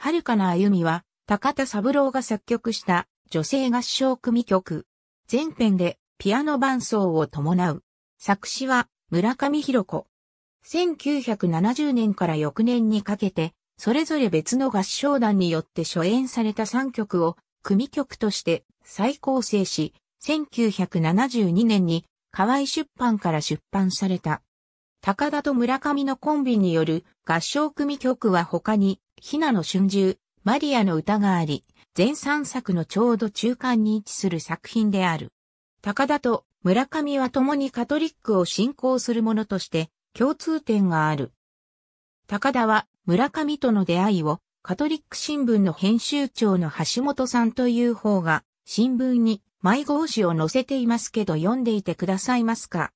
遥かな歩みは、高田三郎が作曲した女性合唱組曲。全編でピアノ伴奏を伴う。作詞は村上博子。1970年から翌年にかけて、それぞれ別の合唱団によって初演された3曲を組曲として再構成し、1972年に河合出版から出版された。高田と村上のコンビによる合唱組曲は他に、ひなの春秋、マリアの歌があり、全3作のちょうど中間に位置する作品である。高田と村上は共にカトリックを信仰する者として共通点がある。高田は村上との出会いをカトリック新聞の編集長の橋本さんという方が新聞に迷子詩を載せていますけど読んでいてくださいますか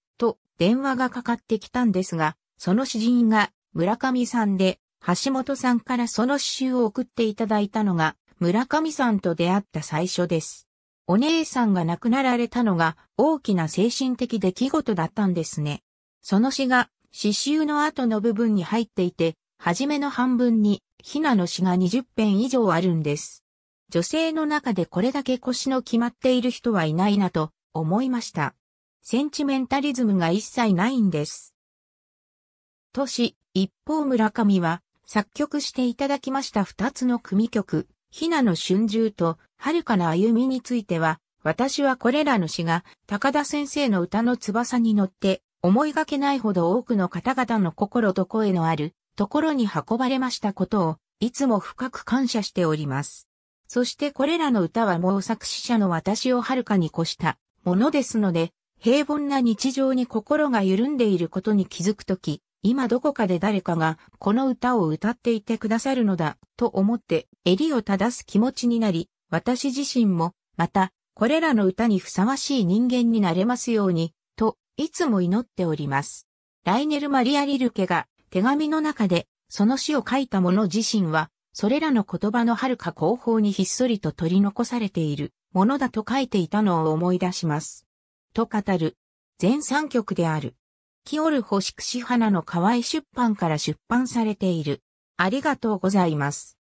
電話がかかってきたんですが、その詩人が村上さんで、橋本さんからその詩集を送っていただいたのが、村上さんと出会った最初です。お姉さんが亡くなられたのが大きな精神的出来事だったんですね。その詩が詩集の後の部分に入っていて、初めの半分にひなの詩が20編以上あるんです。女性の中でこれだけ腰の決まっている人はいないなと思いました。センチメンタリズムが一切ないんです。都市、一方村上は、作曲していただきました二つの組曲、ひなの春秋と、はるかな歩みについては、私はこれらの詩が、高田先生の歌の翼に乗って、思いがけないほど多くの方々の心と声のある、ところに運ばれましたことを、いつも深く感謝しております。そしてこれらの歌はもう作詞者の私をはるかに越したものですので、平凡な日常に心が緩んでいることに気づくとき、今どこかで誰かがこの歌を歌っていてくださるのだと思って襟を正す気持ちになり、私自身もまたこれらの歌にふさわしい人間になれますようにといつも祈っております。ライネル・マリア・リルケが手紙の中でその詩を書いた者自身はそれらの言葉の遥か後方にひっそりと取り残されているものだと書いていたのを思い出します。と語る。全3曲である。キオル星串花の河合出版から出版されている。ありがとうございます。